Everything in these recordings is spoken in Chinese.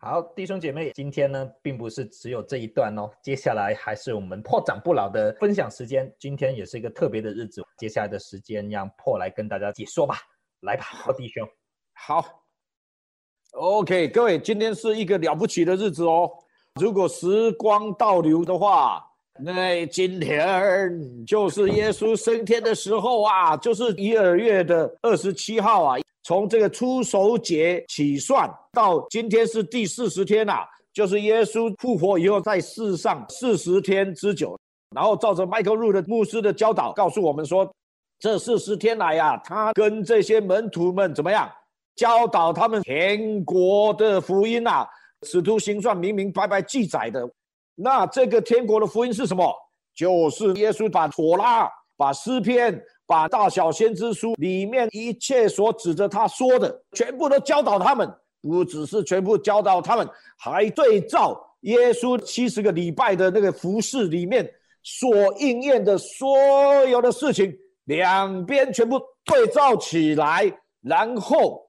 好，弟兄姐妹，今天呢，并不是只有这一段哦，接下来还是我们破长不老的分享时间。今天也是一个特别的日子，接下来的时间让破来跟大家解说吧。来吧，好弟兄，好，OK，各位，今天是一个了不起的日子哦。如果时光倒流的话，那今天就是耶稣升天的时候啊，就是一二月的二十七号啊。从这个出手节起算，到今天是第四十天了，就是耶稣复活以后在世上四十天之久。然后照着 Michael Rood 牧师的教导告诉我们说，这四十天来呀，他跟这些门徒们怎么样教导他们天国的福音呐？使徒行传明明白白记载的，那这个天国的福音是什么？就是耶稣把火拉、把诗篇。把大小先知书里面一切所指着他说的，全部都教导他们。不只是全部教导他们，还对照耶稣七十个礼拜的那个服饰里面所应验的所有的事情，两边全部对照起来。然后，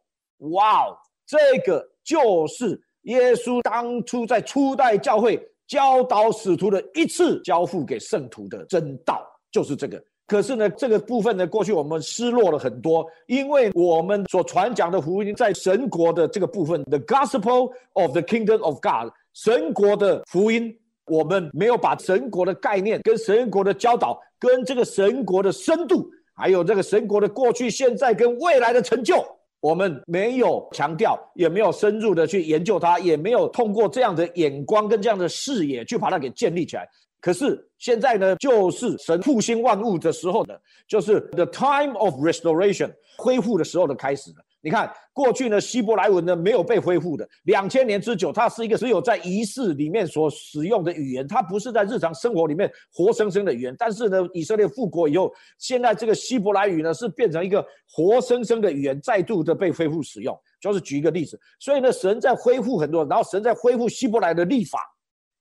哇，哦，这个就是耶稣当初在初代教会教导使徒的一次交付给圣徒的真道，就是这个。可是呢，这个部分呢，过去我们失落了很多，因为我们所传讲的福音在神国的这个部分，the gospel of the kingdom of God，神国的福音，我们没有把神国的概念、跟神国的教导、跟这个神国的深度，还有这个神国的过去、现在跟未来的成就，我们没有强调，也没有深入的去研究它，也没有通过这样的眼光跟这样的视野去把它给建立起来。可是现在呢，就是神复兴万物的时候呢，就是 the time of restoration 恢复的时候的开始了。你看，过去呢，希伯来文呢没有被恢复的，两千年之久，它是一个只有在仪式里面所使用的语言，它不是在日常生活里面活生生的语言。但是呢，以色列复国以后，现在这个希伯来语呢是变成一个活生生的语言，再度的被恢复使用。就是举一个例子，所以呢，神在恢复很多，然后神在恢复希伯来的立法。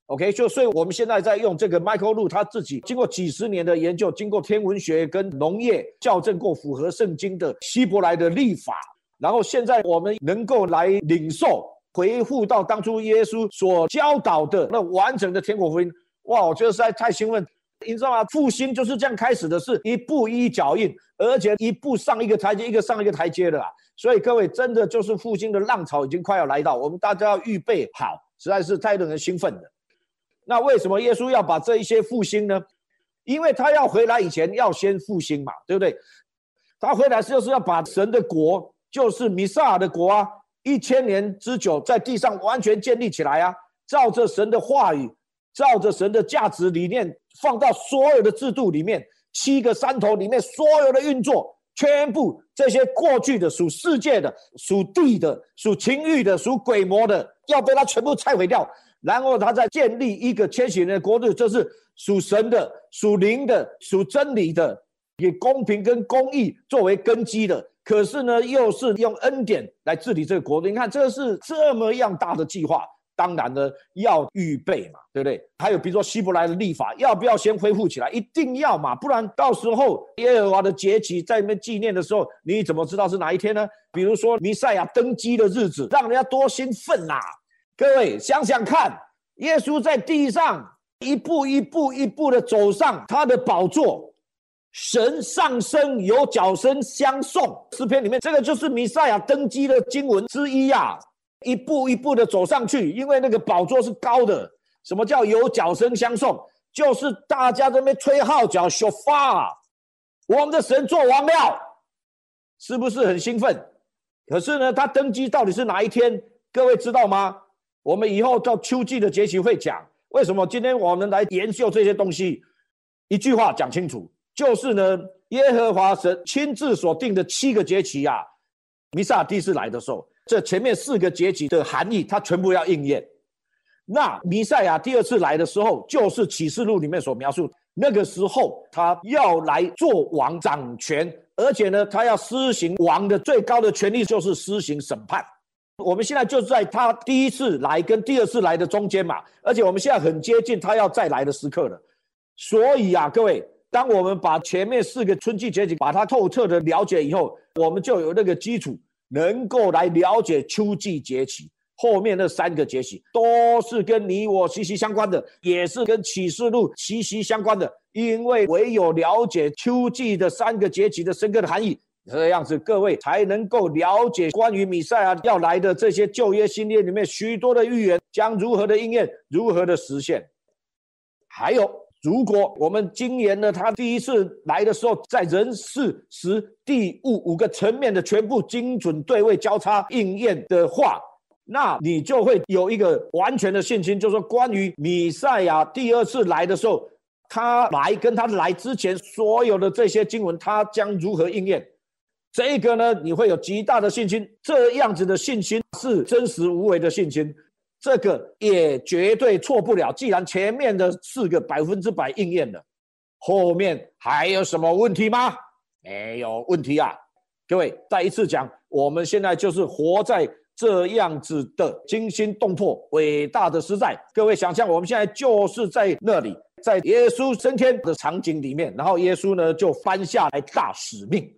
OK，就所以我们现在在用这个 Michael Lu 他自己经过几十年的研究，经过天文学跟农业校正过，符合圣经的希伯来的历法，然后现在我们能够来领受回复到当初耶稣所教导的那完整的天国福音。哇，我觉得实在太兴奋！你知道吗？复兴就是这样开始的，是一步一脚印，而且一步上一个台阶，一个上一个台阶的啦。所以各位，真的就是复兴的浪潮已经快要来到，我们大家要预备好，实在是太令人兴奋了。那为什么耶稣要把这一些复兴呢？因为他要回来以前要先复兴嘛，对不对？他回来就是要把神的国，就是弥撒的国啊，一千年之久在地上完全建立起来啊，照着神的话语，照着神的价值理念，放到所有的制度里面，七个山头里面所有的运作，全部这些过去的属世界的、属地的、属情欲的、属鬼魔的，要被他全部拆毁掉。然后他再建立一个千禧年的国度，这是属神的、属灵的、属真理的，以公平跟公义作为根基的。可是呢，又是用恩典来治理这个国度。你看，这是这么样大的计划，当然呢要预备嘛，对不对？还有，比如说希伯来的立法，要不要先恢复起来？一定要嘛，不然到时候耶和华的节期在那边纪念的时候，你怎么知道是哪一天呢？比如说弥赛亚登基的日子，让人家多兴奋呐！各位想想看，耶稣在地上一步一步一步的走上他的宝座，神上升，有脚声相送。诗篇里面这个就是弥赛亚登基的经文之一呀。一步一步的走上去，因为那个宝座是高的。什么叫有脚声相送？就是大家这边吹号角，shofar。我们的神做王了，是不是很兴奋？可是呢，他登基到底是哪一天？各位知道吗？我们以后到秋季的节期会讲为什么？今天我们来研究这些东西，一句话讲清楚，就是呢，耶和华神亲自所定的七个节期啊，弥撒第一次来的时候，这前面四个节期的含义，他全部要应验。那弥赛亚第二次来的时候，就是启示录里面所描述，那个时候他要来做王掌权，而且呢，他要施行王的最高的权利，就是施行审判。我们现在就是在他第一次来跟第二次来的中间嘛，而且我们现在很接近他要再来的时刻了。所以啊，各位，当我们把前面四个春季节气把它透彻的了解以后，我们就有那个基础，能够来了解秋季节气后面那三个节气，都是跟你我息息相关的，也是跟启示录息息相关的。因为唯有了解秋季的三个节气的深刻的含义。这样子，各位才能够了解关于米赛亚要来的这些旧约系列里面许多的预言将如何的应验，如何的实现。还有，如果我们今年呢，他第一次来的时候，在人事、时、地、物五个层面的全部精准对位交叉应验的话，那你就会有一个完全的信心，就是关于米赛亚第二次来的时候，他来跟他来之前所有的这些经文，他将如何应验。这个呢，你会有极大的信心。这样子的信心是真实无为的信心，这个也绝对错不了。既然前面的四个百分之百应验了，后面还有什么问题吗？没有问题啊！各位再一次讲，我们现在就是活在这样子的惊心动魄、伟大的时代。各位想象，我们现在就是在那里，在耶稣升天的场景里面，然后耶稣呢就翻下来大使命。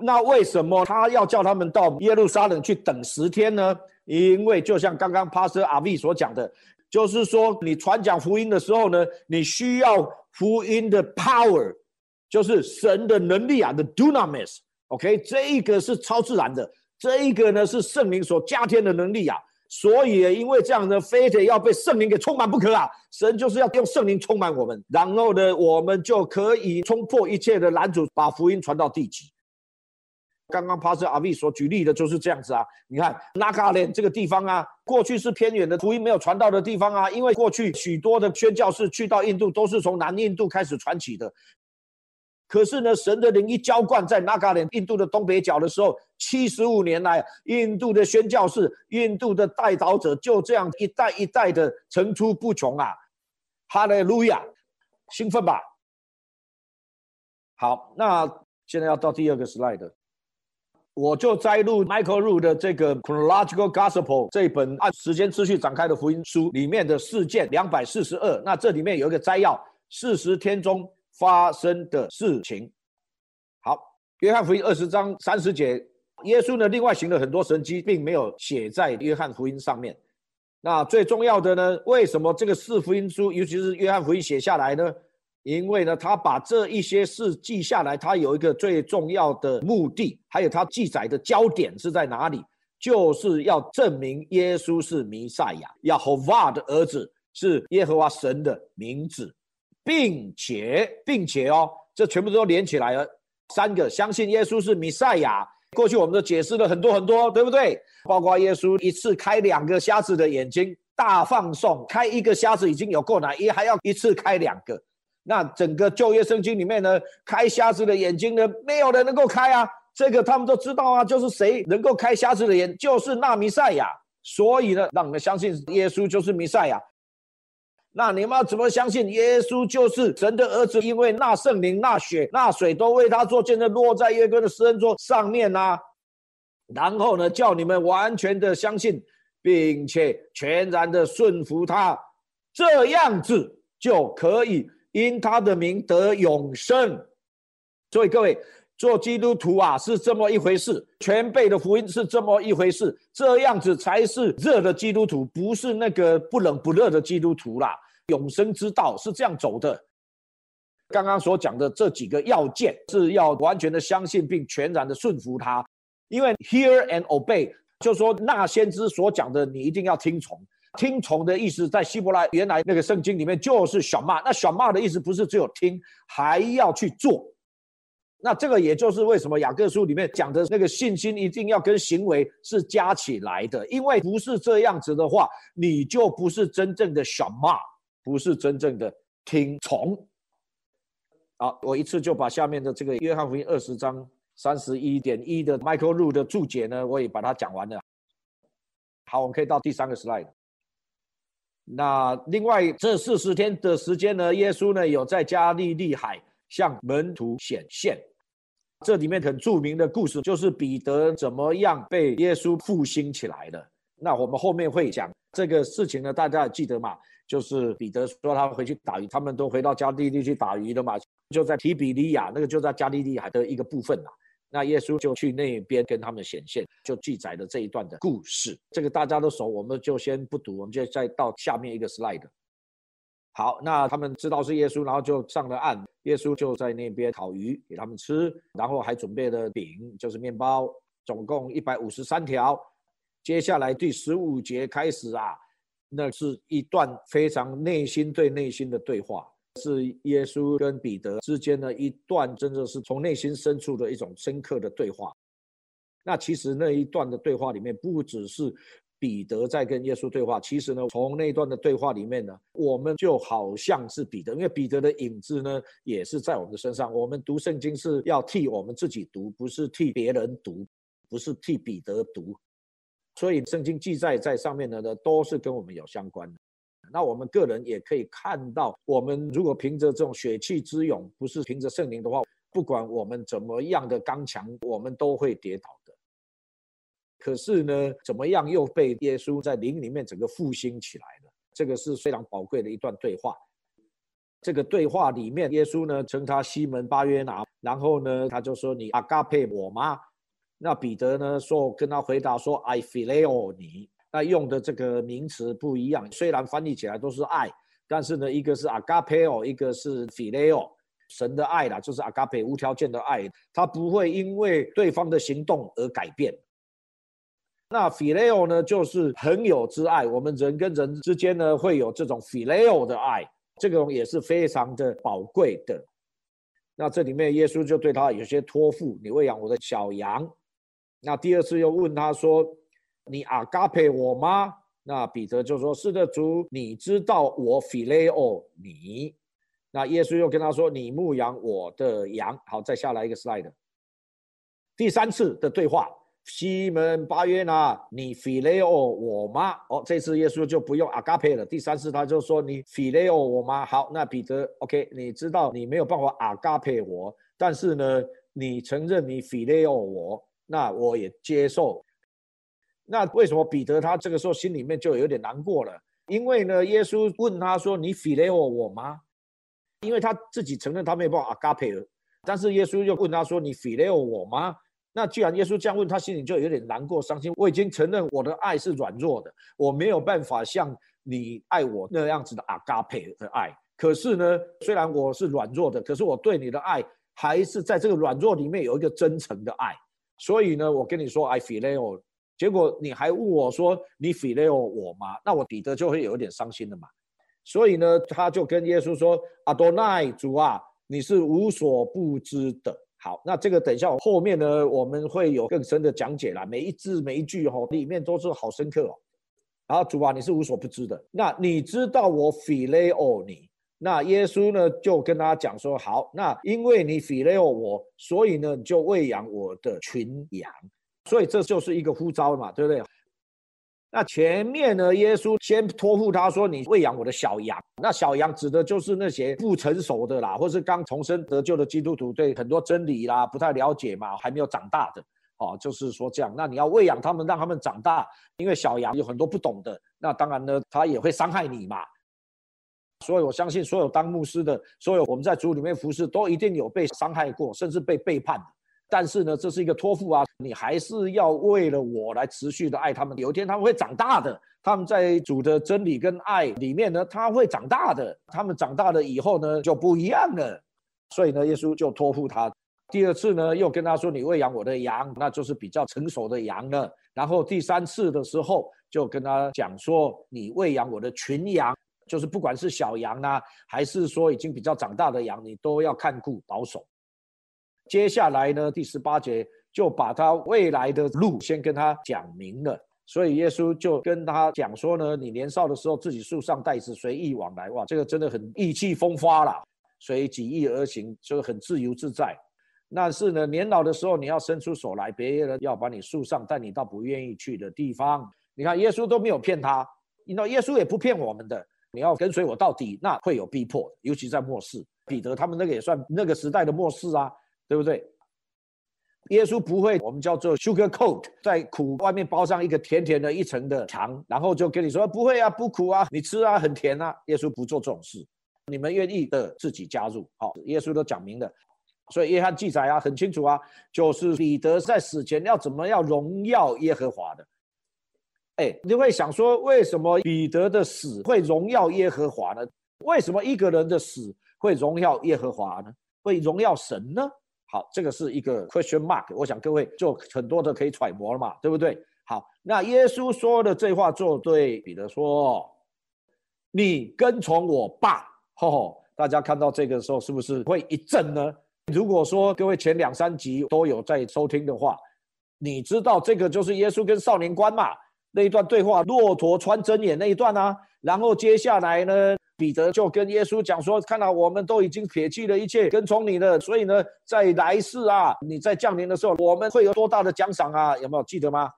那为什么他要叫他们到耶路撒冷去等十天呢？因为就像刚刚 Pastor Avi 所讲的，就是说你传讲福音的时候呢，你需要福音的 power，就是神的能力啊，the do not miss，OK，这一个是超自然的，这一个呢是圣灵所加添的能力啊。所以因为这样呢，非得要被圣灵给充满不可啊！神就是要用圣灵充满我们，然后呢，我们就可以冲破一切的拦阻，把福音传到地极。刚刚 Pastor Avi 所举例的就是这样子啊，你看 Nagaland 这个地方啊，过去是偏远的福音没有传到的地方啊，因为过去许多的宣教士去到印度都是从南印度开始传起的。可是呢，神的灵一浇灌在 n 卡 g 印度的东北角的时候，七十五年来印度的宣教士、印度的代祷者就这样一代一代的层出不穷啊！哈利路亚，兴奋吧！好，那现在要到第二个 slide。我就摘录 Michael Rood 的这个 Chronological Gospel 这一本按时间秩序展开的福音书里面的事件两百四十二。那这里面有一个摘要，四十天中发生的事情。好，约翰福音二十章三十节，耶稣呢另外行了很多神迹，并没有写在约翰福音上面。那最重要的呢，为什么这个四福音书，尤其是约翰福音写下来呢？因为呢，他把这一些事记下来，他有一个最重要的目的，还有他记载的焦点是在哪里？就是要证明耶稣是弥赛亚，耶和华的儿子是耶和华神的名字，并且并且哦，这全部都连起来了。三个相信耶稣是弥赛亚，过去我们都解释了很多很多，对不对？包括耶稣一次开两个瞎子的眼睛，大放送，开一个瞎子已经有够难，也还要一次开两个。那整个旧约圣经里面呢，开瞎子的眼睛呢，没有人能够开啊。这个他们都知道啊，就是谁能够开瞎子的眼，就是那弥赛亚。所以呢，让我们相信耶稣就是弥赛亚。那你们要怎么相信耶稣就是神的儿子？因为那圣灵、那血、那水都为他作见证，落在耶稣的人座上面啊。然后呢，叫你们完全的相信，并且全然的顺服他，这样子就可以。因他的名得永生，所以各位做基督徒啊，是这么一回事。全辈的福音是这么一回事，这样子才是热的基督徒，不是那个不冷不热的基督徒啦。永生之道是这样走的。刚刚所讲的这几个要件，是要完全的相信并全然的顺服他，因为 hear and obey 就说那先知所讲的，你一定要听从。听从的意思，在希伯来原来那个圣经里面就是选骂。那选骂的意思不是只有听，还要去做。那这个也就是为什么雅各书里面讲的那个信心一定要跟行为是加起来的，因为不是这样子的话，你就不是真正的选骂，不是真正的听从。好，我一次就把下面的这个约翰福音二十章三十一点一的 Michael Rude 的注解呢，我也把它讲完了。好，我们可以到第三个 slide。那另外这四十天的时间呢，耶稣呢有在加利利海向门徒显现。这里面很著名的故事就是彼得怎么样被耶稣复兴起来的。那我们后面会讲这个事情呢，大家记得嘛？就是彼得说他回去打鱼，他们都回到加利利去打鱼了嘛？就在提比利亚，那个就在加利利海的一个部分啊。那耶稣就去那边跟他们显现，就记载了这一段的故事。这个大家都熟，我们就先不读，我们就再到下面一个 slide。好，那他们知道是耶稣，然后就上了岸，耶稣就在那边烤鱼给他们吃，然后还准备了饼，就是面包，总共一百五十三条。接下来第十五节开始啊，那是一段非常内心对内心的对话。是耶稣跟彼得之间的一段，真的是从内心深处的一种深刻的对话。那其实那一段的对话里面，不只是彼得在跟耶稣对话，其实呢，从那一段的对话里面呢，我们就好像是彼得，因为彼得的影子呢，也是在我们的身上。我们读圣经是要替我们自己读，不是替别人读，不是替彼得读。所以圣经记载在上面的呢都是跟我们有相关的。那我们个人也可以看到，我们如果凭着这种血气之勇，不是凭着圣灵的话，不管我们怎么样的刚强，我们都会跌倒的。可是呢，怎么样又被耶稣在灵里面整个复兴起来了？这个是非常宝贵的一段对话。这个对话里面，耶稣呢称他西门巴约拿，然后呢他就说你阿嘎佩我吗？那彼得呢说跟他回答说 I p h i l 你。那用的这个名词不一样，虽然翻译起来都是爱，但是呢，一个是 agape，一个是 philo，神的爱啦，就是 agape 无条件的爱，它不会因为对方的行动而改变。那 philo 呢，就是朋友之爱，我们人跟人之间呢会有这种 philo 的爱，这种也是非常的宝贵的。那这里面耶稣就对他有些托付，你喂养我的小羊。那第二次又问他说。你阿嘎佩我吗？那彼得就说：“是的，主，你知道我 filio 你。”那耶稣又跟他说：“你牧养我的羊。”好，再下来一个 slide，第三次的对话。西门巴约拿，你 filio 我吗？哦，这次耶稣就不用阿嘎佩了。第三次他就说：“你 filio 我吗？”好，那彼得，OK，你知道你没有办法阿嘎佩我，但是呢，你承认你 filio 我，那我也接受。那为什么彼得他这个时候心里面就有点难过了？因为呢，耶稣问他说：“你 f i l 我吗？”因为他自己承认他没有办法 agape。但是耶稣又问他说：“你 f i l 我吗？”那既然耶稣这样问，他心里就有点难过、伤心。我已经承认我的爱是软弱的，我没有办法像你爱我那样子的 agape 的爱。可是呢，虽然我是软弱的，可是我对你的爱还是在这个软弱里面有一个真诚的爱。所以呢，我跟你说，I f e l i 结果你还问我说：“你 f i l e 我吗？”那我彼得就会有点伤心了嘛。所以呢，他就跟耶稣说：“阿多奈主啊，你是无所不知的。”好，那这个等一下后面呢，我们会有更深的讲解啦。每一字每一句哦，里面都是好深刻哦。然后主啊，你是无所不知的，那你知道我 f i l e 你？那耶稣呢就跟他讲说：“好，那因为你 f i l e 我，所以呢你就喂养我的群羊。”所以这就是一个呼召嘛，对不对？那前面呢，耶稣先托付他说：“你喂养我的小羊。”那小羊指的就是那些不成熟的啦，或是刚重生得救的基督徒，对很多真理啦不太了解嘛，还没有长大的。哦，就是说这样。那你要喂养他们，让他们长大，因为小羊有很多不懂的。那当然呢，他也会伤害你嘛。所以我相信，所有当牧师的，所有我们在主里面服侍，都一定有被伤害过，甚至被背叛的。但是呢，这是一个托付啊，你还是要为了我来持续的爱他们。有一天他们会长大的，他们在主的真理跟爱里面呢，他会长大的。他们长大了以后呢，就不一样了。所以呢，耶稣就托付他。第二次呢，又跟他说：“你喂养我的羊，那就是比较成熟的羊了。”然后第三次的时候，就跟他讲说：“你喂养我的群羊，就是不管是小羊啊，还是说已经比较长大的羊，你都要看顾保守。”接下来呢？第十八节就把他未来的路先跟他讲明了。所以耶稣就跟他讲说呢：“你年少的时候自己树上带子，随意往来，哇，这个真的很意气风发啦，随己意而行，就很自由自在。但是呢，年老的时候你要伸出手来，别人要把你树上带，你到不愿意去的地方。你看耶稣都没有骗他，你道耶稣也不骗我们的。你要跟随我到底，那会有逼迫，尤其在末世。彼得他们那个也算那个时代的末世啊。”对不对？耶稣不会，我们叫做 sugar coat，在苦外面包上一个甜甜的一层的糖，然后就跟你说不会啊，不苦啊，你吃啊，很甜啊。耶稣不做这种事，你们愿意的自己加入。好，耶稣都讲明了，所以约翰记载啊，很清楚啊，就是彼得在死前要怎么样荣耀耶和华的。哎，你会想说，为什么彼得的死会荣耀耶和华呢？为什么一个人的死会荣耀耶和华呢？会荣耀神呢？好，这个是一个 question mark，我想各位就很多的可以揣摩了嘛，对不对？好，那耶稣说的这话，做对比的说，你跟从我爸，吼吼，大家看到这个时候，是不是会一震呢？如果说各位前两三集都有在收听的话，你知道这个就是耶稣跟少年官嘛那一段对话，骆驼穿针眼那一段啊，然后接下来呢？彼得就跟耶稣讲说：“看到我们都已经撇弃了一切，跟从你了，所以呢，在来世啊，你在降临的时候，我们会有多大的奖赏啊？有没有记得吗？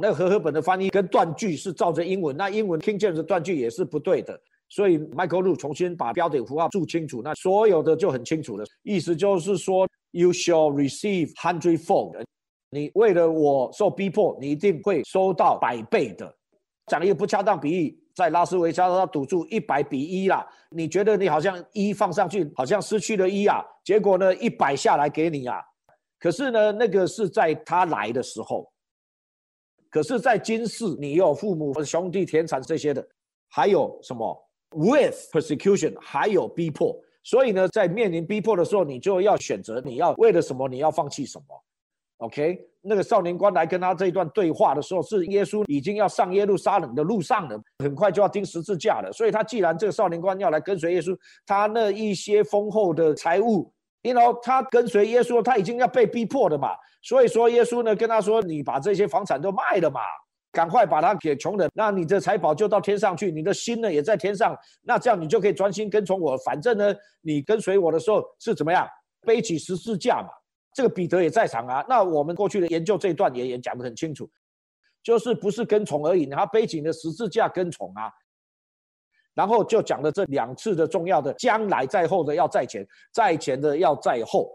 那和合本的翻译跟断句是照着英文，那英文 King James 断句也是不对的，所以 Michael Lu 重新把标点符号注清楚，那所有的就很清楚了。意思就是说，You shall receive hundredfold。你为了我受逼迫，你一定会收到百倍的。讲一个不恰当比喻。”在拉斯维加，他赌注一百比一啦。你觉得你好像一放上去，好像失去了一啊？结果呢，一百下来给你啊。可是呢，那个是在他来的时候。可是，在今世，你有父母、兄弟、田产这些的，还有什么？With persecution，还有逼迫。所以呢，在面临逼迫的时候，你就要选择，你要为了什么？你要放弃什么？OK，那个少年官来跟他这一段对话的时候，是耶稣已经要上耶路撒冷的路上了，很快就要钉十字架了。所以他既然这个少年官要来跟随耶稣，他那一些丰厚的财物，然后他跟随耶稣，他已经要被逼迫的嘛。所以说耶稣呢跟他说：“你把这些房产都卖了嘛，赶快把它给穷人，那你的财宝就到天上去，你的心呢也在天上。那这样你就可以专心跟从我。反正呢，你跟随我的时候是怎么样，背起十字架嘛。”这个彼得也在场啊，那我们过去的研究这一段也也讲得很清楚，就是不是跟从而已，他背景的十字架跟从啊。然后就讲了这两次的重要的，将来在后的要在前，在前的要在后。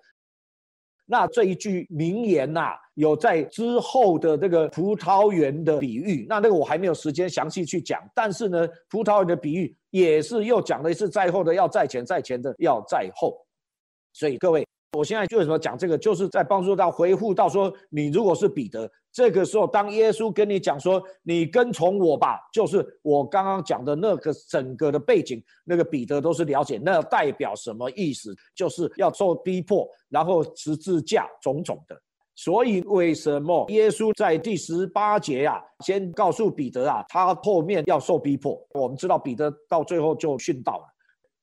那这一句名言呐，有在之后的这个葡萄园的比喻，那那个我还没有时间详细去讲，但是呢，葡萄园的比喻也是又讲了一次在后的要在前，在前的要在后，所以各位。我现在就为什么讲这个，就是在帮助到回复到说，你如果是彼得，这个时候当耶稣跟你讲说，你跟从我吧，就是我刚刚讲的那个整个的背景，那个彼得都是了解，那代表什么意思？就是要受逼迫，然后十字架种种的。所以为什么耶稣在第十八节呀，先告诉彼得啊，他后面要受逼迫。我们知道彼得到最后就殉道了。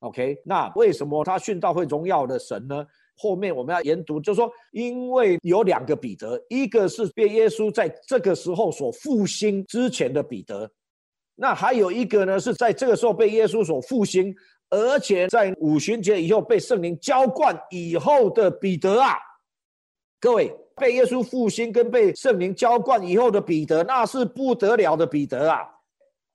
OK，那为什么他殉道会荣耀的神呢？后面我们要研读，就是说，因为有两个彼得，一个是被耶稣在这个时候所复兴之前的彼得，那还有一个呢是在这个时候被耶稣所复兴，而且在五旬节以后被圣灵浇灌以后的彼得啊。各位，被耶稣复兴跟被圣灵浇灌以后的彼得，那是不得了的彼得啊。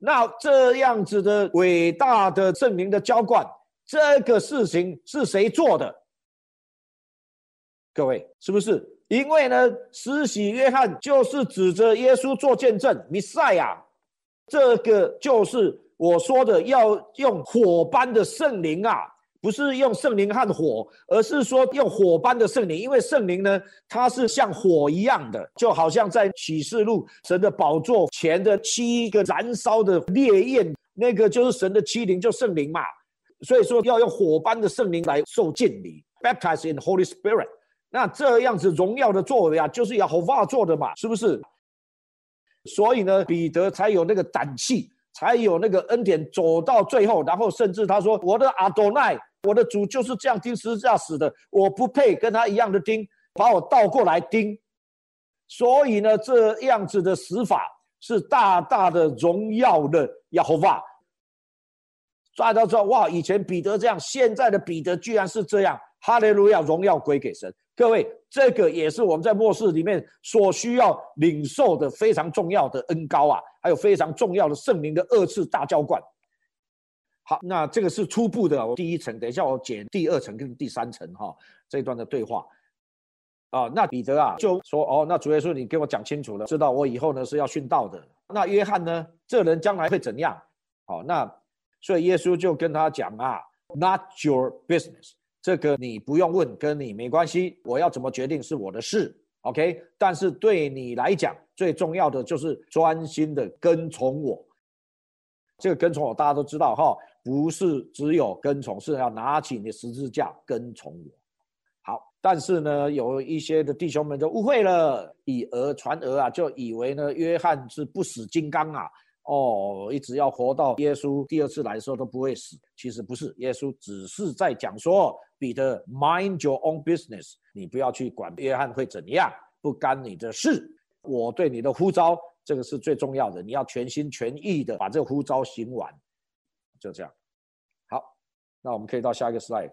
那这样子的伟大的圣灵的浇灌，这个事情是谁做的？各位，是不是因为呢？施洗约翰就是指着耶稣做见证，弥赛亚。这个就是我说的要用火般的圣灵啊，不是用圣灵和火，而是说用火般的圣灵。因为圣灵呢，它是像火一样的，就好像在启示录神的宝座前的七个燃烧的烈焰，那个就是神的七灵，就圣灵嘛。所以说要用火般的圣灵来受敬礼，baptize in Holy Spirit。那这样子荣耀的作为啊，就是亚合发做的嘛，是不是？所以呢，彼得才有那个胆气，才有那个恩典走到最后，然后甚至他说：“我的阿多奈，我的主就是这样钉十字架死的，我不配跟他一样的钉，把我倒过来钉。”所以呢，这样子的死法是大大的荣耀的亚合发。大家知道哇！以前彼得这样，现在的彼得居然是这样。哈利路亚，荣耀归给神。各位，这个也是我们在末世里面所需要领受的非常重要的恩高啊，还有非常重要的圣灵的二次大浇灌。好，那这个是初步的，第一层。等一下我解第二层跟第三层哈，这段的对话啊。那彼得啊就说：“哦，那主耶稣，你给我讲清楚了，知道我以后呢是要殉道的。那约翰呢，这人将来会怎样？好，那所以耶稣就跟他讲啊：Not your business。”这个你不用问，跟你没关系。我要怎么决定是我的事，OK？但是对你来讲，最重要的就是专心的跟从我。这个跟从我，大家都知道哈，不是只有跟从，是要拿起你的十字架跟从我。好，但是呢，有一些的弟兄们就误会了，以讹传讹啊，就以为呢，约翰是不死金刚啊。哦，一直要活到耶稣第二次来的时候都不会死。其实不是，耶稣只是在讲说，彼得，Mind your own business，你不要去管约翰会怎样，不干你的事。我对你的呼召，这个是最重要的，你要全心全意的把这呼召行完，就这样。好，那我们可以到下一个 slide。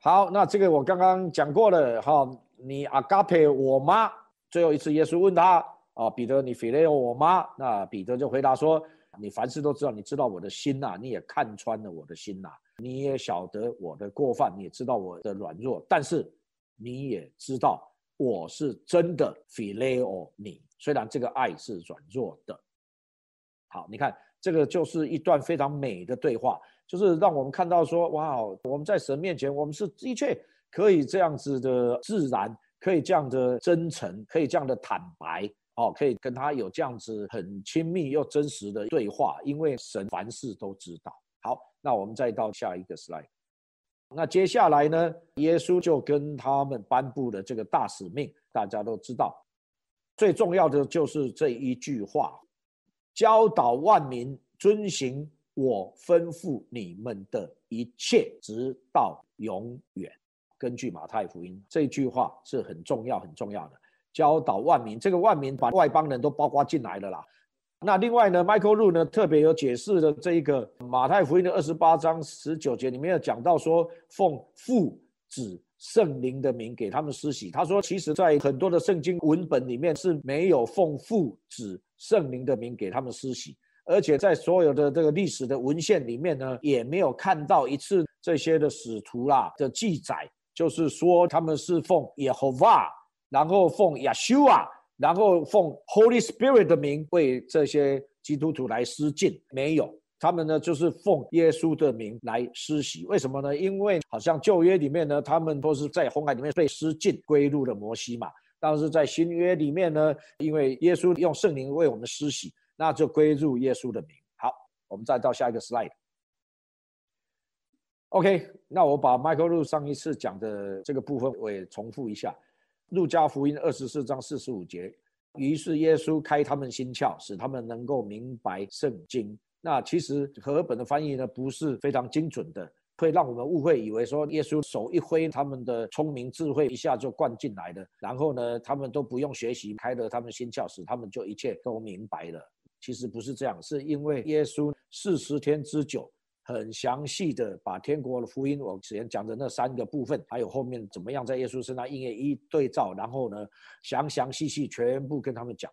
好，那这个我刚刚讲过了，哈，你阿嘎佩，我妈，最后一次耶稣问他。哦，彼得，你非 i 我吗？那彼得就回答说：“你凡事都知道，你知道我的心呐，你也看穿了我的心呐，你也晓得我的过犯，你也知道我的软弱，但是你也知道我是真的 f i l o 你。虽然这个爱是软弱的。”好，你看这个就是一段非常美的对话，就是让我们看到说，哇，我们在神面前，我们是的确可以这样子的自然，可以这样的真诚，可以这样的坦白。好，可以跟他有这样子很亲密又真实的对话，因为神凡事都知道。好，那我们再到下一个 slide。那接下来呢，耶稣就跟他们颁布了这个大使命，大家都知道，最重要的就是这一句话：教导万民遵行我吩咐你们的一切，直到永远。根据马太福音，这句话是很重要、很重要的。教导万民，这个万民把外邦人都包括进来了啦。那另外呢，Michael Lu 呢特别有解释的这一个马太福音的二十八章十九节里面有讲到说，奉父、子、圣灵的名给他们施洗。他说，其实在很多的圣经文本里面是没有奉父、子、圣灵的名给他们施洗，而且在所有的这个历史的文献里面呢，也没有看到一次这些的使徒啦的记载，就是说他们是奉耶和华。然后奉亚修啊，然后奉 Holy Spirit 的名为这些基督徒来施浸，没有，他们呢就是奉耶稣的名来施洗。为什么呢？因为好像旧约里面呢，他们都是在红海里面被施浸归入了摩西嘛。但是在新约里面呢，因为耶稣用圣灵为我们施洗，那就归入耶稣的名。好，我们再到下一个 slide。OK，那我把 Michael 路上一次讲的这个部分我也重复一下。路加福音二十四章四十五节，于是耶稣开他们心窍，使他们能够明白圣经。那其实和本的翻译呢，不是非常精准的，会让我们误会，以为说耶稣手一挥，他们的聪明智慧一下就灌进来了，然后呢，他们都不用学习，开了他们心窍使他们就一切都明白了。其实不是这样，是因为耶稣四十天之久。很详细的把天国的福音，我之前讲的那三个部分，还有后面怎么样在耶稣身上一一对照，然后呢，详详细细全部跟他们讲，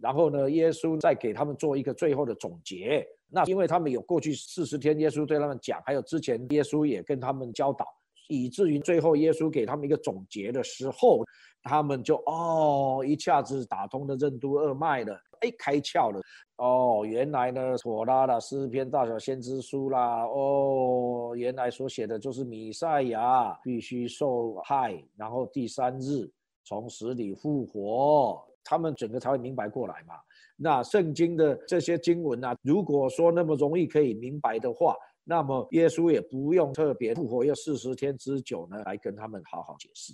然后呢，耶稣再给他们做一个最后的总结。那因为他们有过去四十天耶稣对他们讲，还有之前耶稣也跟他们教导，以至于最后耶稣给他们一个总结的时候，他们就哦，一下子打通了任督二脉了。哎，开窍了哦！原来呢，火拉的诗篇》《大小先知书》啦，哦，原来所写的就是米赛亚必须受害，然后第三日从死里复活，他们整个才会明白过来嘛。那圣经的这些经文啊，如果说那么容易可以明白的话，那么耶稣也不用特别复活要四十天之久呢，来跟他们好好解释。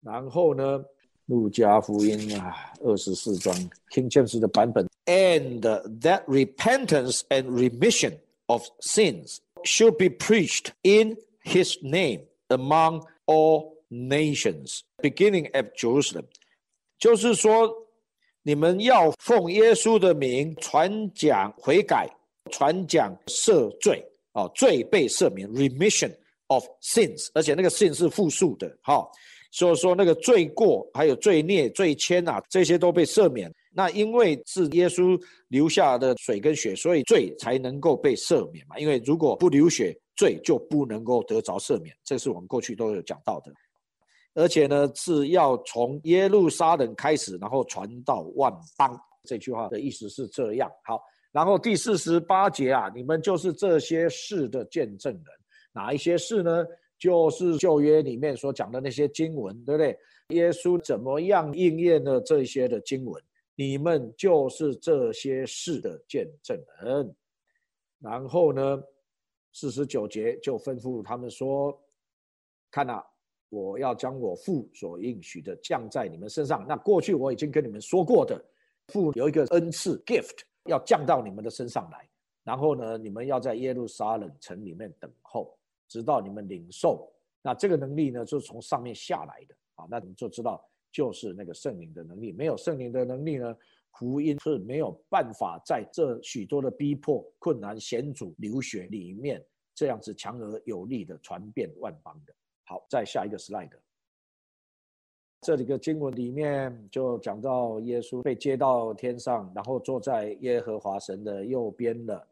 然后呢？路加福音啊，二十四章，King 听剑士的版本。And that repentance and remission of sins should be preached in His name among all nations, beginning at Jerusalem。就是说，你们要奉耶稣的名传讲悔改，传讲赦罪。哦，罪被赦免，remission of sins，而且那个 sin 是复数的，哈。所以说那个罪过、还有罪孽、罪愆啊，这些都被赦免。那因为是耶稣留下的水跟血，所以罪才能够被赦免嘛。因为如果不流血，罪就不能够得着赦免。这是我们过去都有讲到的。而且呢，是要从耶路撒冷开始，然后传到万邦。这句话的意思是这样。好，然后第四十八节啊，你们就是这些事的见证人。哪一些事呢？就是旧约里面所讲的那些经文，对不对？耶稣怎么样应验了这些的经文？你们就是这些事的见证人。然后呢，四十九节就吩咐他们说：“看呐，我要将我父所应许的降在你们身上。那过去我已经跟你们说过的，父有一个恩赐 （gift） 要降到你们的身上来。然后呢，你们要在耶路撒冷城里面等候。”直到你们领受，那这个能力呢，就是从上面下来的啊，那你就知道，就是那个圣灵的能力。没有圣灵的能力呢，福音是没有办法在这许多的逼迫、困难、险阻、流血里面，这样子强而有力的传遍万邦的。好，再下一个 slide，这几个经文里面就讲到耶稣被接到天上，然后坐在耶和华神的右边了。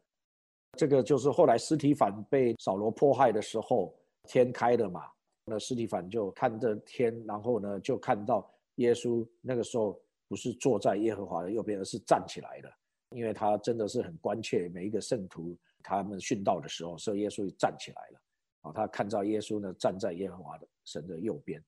这个就是后来斯洗凡被扫罗迫害的时候，天开了嘛？那斯洗凡就看着天，然后呢，就看到耶稣。那个时候不是坐在耶和华的右边，而是站起来的，因为他真的是很关切每一个圣徒他们殉道的时候，所以耶稣站起来了。啊，他看到耶稣呢站在耶和华的神的右边。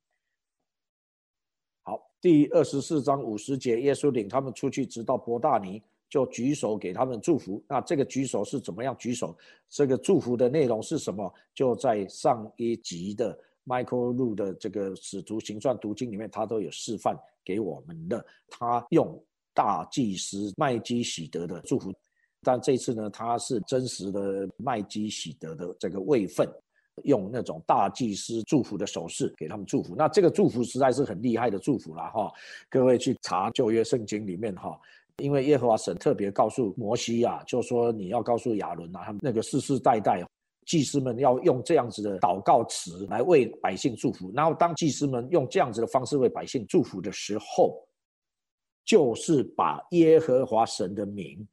好，第二十四章五十节，耶稣领他们出去，直到伯大尼。就举手给他们祝福，那这个举手是怎么样举手？这个祝福的内容是什么？就在上一集的 m i c h a r 克 l 路的这个使徒行传读经里面，他都有示范给我们的。他用大祭司麦基喜德的祝福，但这次呢，他是真实的麦基喜德的这个位份，用那种大祭司祝福的手势给他们祝福。那这个祝福实在是很厉害的祝福了哈！各位去查旧约圣经里面哈。因为耶和华神特别告诉摩西啊，就说你要告诉亚伦啊，他们那个世世代代祭司们要用这样子的祷告词来为百姓祝福。然后当祭司们用这样子的方式为百姓祝福的时候，就是把耶和华神的名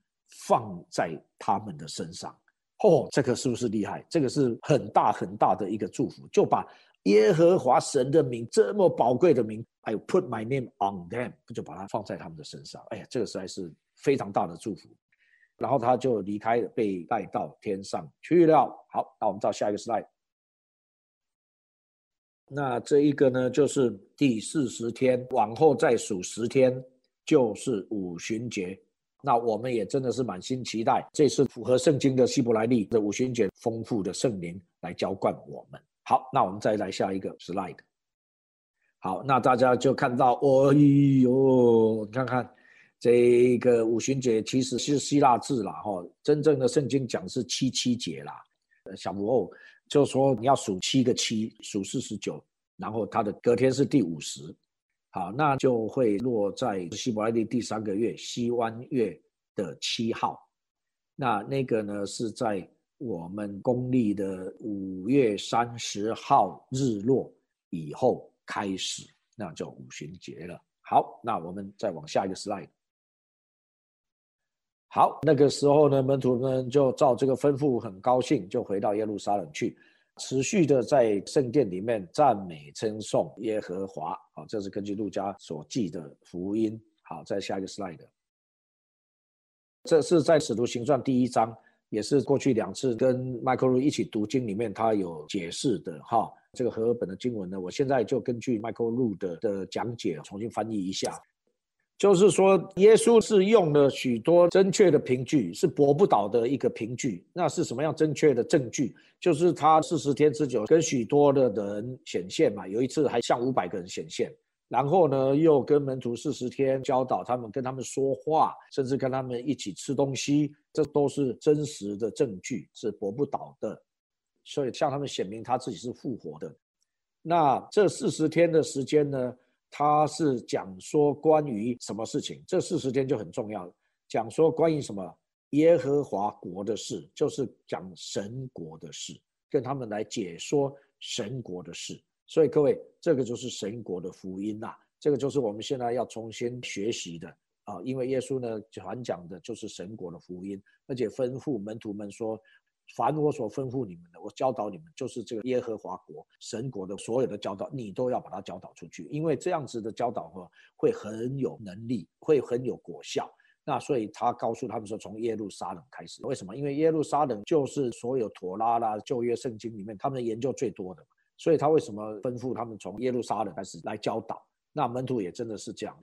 放在他们的身上。哦，这个是不是厉害？这个是很大很大的一个祝福，就把。耶和华神的名这么宝贵的名，还有 p u t my name on them，就把它放在他们的身上。哎呀，这个实在是非常大的祝福。然后他就离开了，被带到天上去了。好，那我们到下一个 slide。那这一个呢，就是第四十天往后再数十天，就是五旬节。那我们也真的是满心期待，这是符合圣经的希伯来历的五旬节丰富的圣灵来浇灌我们。好，那我们再来下一个 slide。好，那大家就看到，哎呦，你看看这个五旬节其实是希腊字啦，哈，真正的圣经讲是七七节啦。小时候就说你要数七个七，数四十九，然后它的隔天是第五十，好，那就会落在西伯利第三个月西湾月的七号，那那个呢是在。我们公历的五月三十号日落以后开始，那叫五旬节了。好，那我们再往下一个 slide。好，那个时候呢，门徒们就照这个吩咐，很高兴，就回到耶路撒冷去，持续的在圣殿里面赞美称颂耶和华。好，这是根据路加所记的福音。好，再下一个 slide。这是在使徒行传第一章。也是过去两次跟 Michael 一起读经里面，他有解释的哈。这个和合本的经文呢，我现在就根据 Michael 的的讲解重新翻译一下。就是说，耶稣是用了许多正确的凭据，是驳不倒的一个凭据。那是什么样正确的证据？就是他四十天之久跟许多的人显现嘛，有一次还向五百个人显现。然后呢，又跟门徒四十天教导他们，跟他们说话，甚至跟他们一起吃东西，这都是真实的证据，是驳不倒的。所以向他们显明他自己是复活的。那这四十天的时间呢，他是讲说关于什么事情？这四十天就很重要了，讲说关于什么耶和华国的事，就是讲神国的事，跟他们来解说神国的事。所以各位，这个就是神国的福音呐，这个就是我们现在要重新学习的啊！因为耶稣呢传讲的就是神国的福音，而且吩咐门徒们说：“凡我所吩咐你们的，我教导你们，就是这个耶和华国神国的所有的教导，你都要把它教导出去。因为这样子的教导呵，会很有能力，会很有果效。那所以他告诉他们说，从耶路撒冷开始，为什么？因为耶路撒冷就是所有妥拉啦、旧约圣经里面，他们的研究最多的。所以他为什么吩咐他们从耶路撒冷开始来教导？那门徒也真的是这样，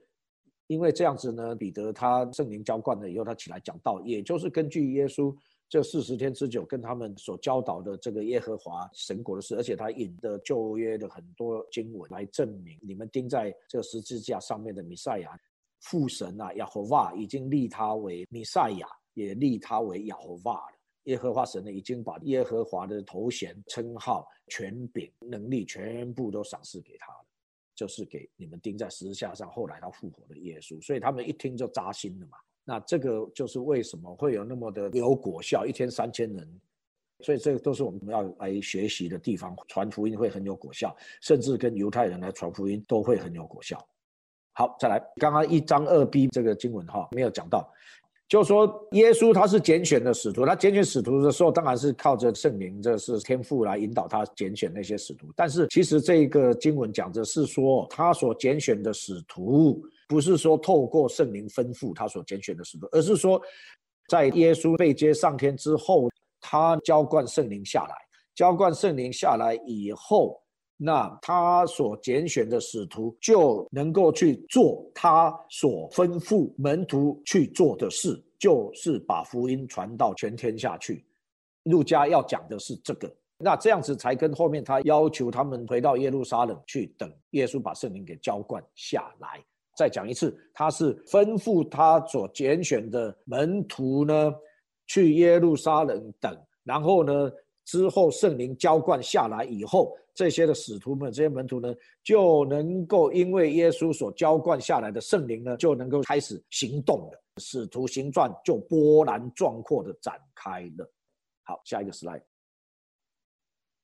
因为这样子呢，彼得他圣灵浇灌了以后，他起来讲道，也就是根据耶稣这四十天之久跟他们所教导的这个耶和华神国的事，而且他引的旧约的很多经文来证明，你们钉在这十字架上面的弥赛亚，父神呐，亚和华已经立他为弥赛亚，也立他为亚和华了。耶和华神呢，已经把耶和华的头衔、称号、权柄、能力全部都赏赐给他了，就是给你们钉在十字架上，后来他复活的耶稣，所以他们一听就扎心了嘛。那这个就是为什么会有那么的有果效，一天三千人。所以这个都是我们要来学习的地方，传福音会很有果效，甚至跟犹太人来传福音都会很有果效。好，再来，刚刚一章二 b 这个经文哈，没有讲到。就说耶稣他是拣选的使徒，他拣选使徒的时候，当然是靠着圣灵，这是天赋来引导他拣选那些使徒。但是其实这个经文讲的是说，他所拣选的使徒，不是说透过圣灵吩咐他所拣选的使徒，而是说，在耶稣被接上天之后，他浇灌圣灵下来，浇灌圣灵下来以后。那他所拣选的使徒就能够去做他所吩咐门徒去做的事，就是把福音传到全天下去。路加要讲的是这个，那这样子才跟后面他要求他们回到耶路撒冷去等耶稣把圣灵给浇灌下来。再讲一次，他是吩咐他所拣选的门徒呢去耶路撒冷等，然后呢？之后圣灵浇灌下来以后，这些的使徒们、这些门徒呢，就能够因为耶稣所浇灌下来的圣灵呢，就能够开始行动了。使徒行传就波澜壮阔的展开了。好，下一个 slide。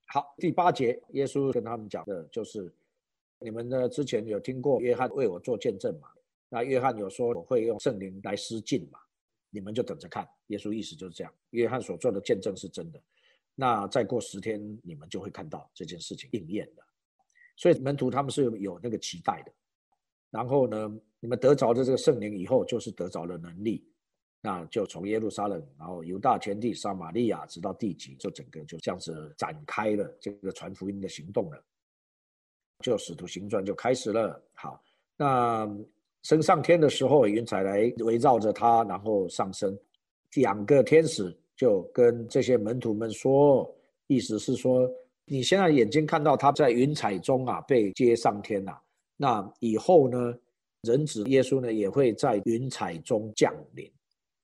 好，第八节，耶稣跟他们讲的就是你们呢之前有听过约翰为我做见证嘛？那约翰有说我会用圣灵来施浸嘛？你们就等着看，耶稣意思就是这样。约翰所做的见证是真的。那再过十天，你们就会看到这件事情应验了。所以门徒他们是有那个期待的。然后呢，你们得着的这个圣灵以后，就是得着了能力，那就从耶路撒冷，然后犹大全地、撒玛利亚，直到地极，就整个就这样子展开了这个传福音的行动了。就使徒行传就开始了。好，那升上天的时候，云彩来围绕着他，然后上升，两个天使。就跟这些门徒们说，意思是说，你现在眼睛看到他在云彩中啊，被接上天了。那以后呢，人子耶稣呢也会在云彩中降临。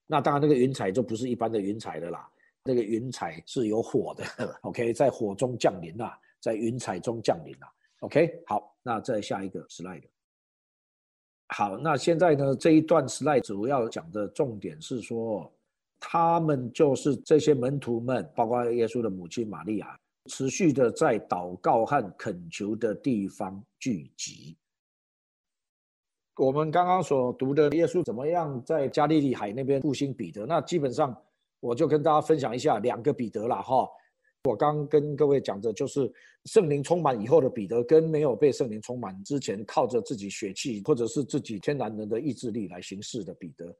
那当然，那个云彩就不是一般的云彩的啦，那个云彩是有火的。OK，在火中降临啦，在云彩中降临啦。OK，好，那再下一个 slide。好，那现在呢这一段 slide 主要讲的重点是说。他们就是这些门徒们，包括耶稣的母亲玛利亚，持续的在祷告和恳求的地方聚集。我们刚刚所读的耶稣怎么样在加利利海那边复兴彼得？那基本上，我就跟大家分享一下两个彼得了哈。我刚跟各位讲的，就是圣灵充满以后的彼得，跟没有被圣灵充满之前，靠着自己血气或者是自己天然人的意志力来行事的彼得。